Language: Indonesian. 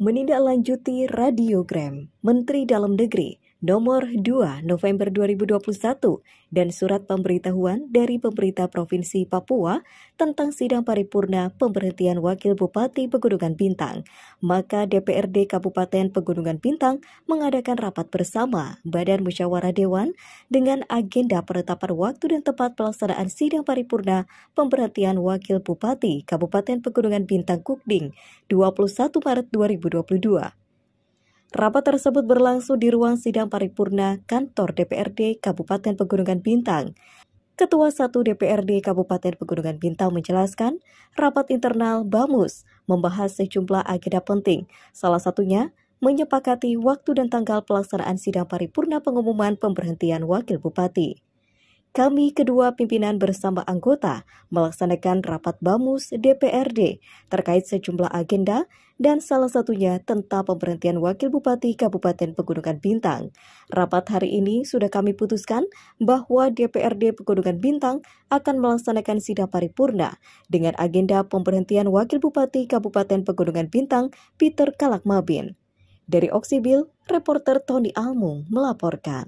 menindaklanjuti radiogram Menteri Dalam Negeri nomor 2 November 2021 dan surat pemberitahuan dari pemerintah Provinsi Papua tentang sidang paripurna pemberhentian Wakil Bupati Pegunungan Bintang, maka DPRD Kabupaten Pegunungan Bintang mengadakan rapat bersama Badan Musyawarah Dewan dengan agenda penetapan waktu dan tempat pelaksanaan sidang paripurna pemberhentian Wakil Bupati Kabupaten Pegunungan Bintang Kukding 21 Maret 2022. Rapat tersebut berlangsung di ruang sidang paripurna kantor DPRD Kabupaten Pegunungan Bintang. Ketua 1 DPRD Kabupaten Pegunungan Bintang menjelaskan, rapat internal BAMUS membahas sejumlah agenda penting, salah satunya menyepakati waktu dan tanggal pelaksanaan sidang paripurna pengumuman pemberhentian Wakil Bupati kami kedua pimpinan bersama anggota melaksanakan rapat BAMUS DPRD terkait sejumlah agenda dan salah satunya tentang pemberhentian Wakil Bupati Kabupaten Pegunungan Bintang. Rapat hari ini sudah kami putuskan bahwa DPRD Pegunungan Bintang akan melaksanakan sidang paripurna dengan agenda pemberhentian Wakil Bupati Kabupaten Pegunungan Bintang Peter Kalakmabin. Dari Oksibil, reporter Tony Almung melaporkan.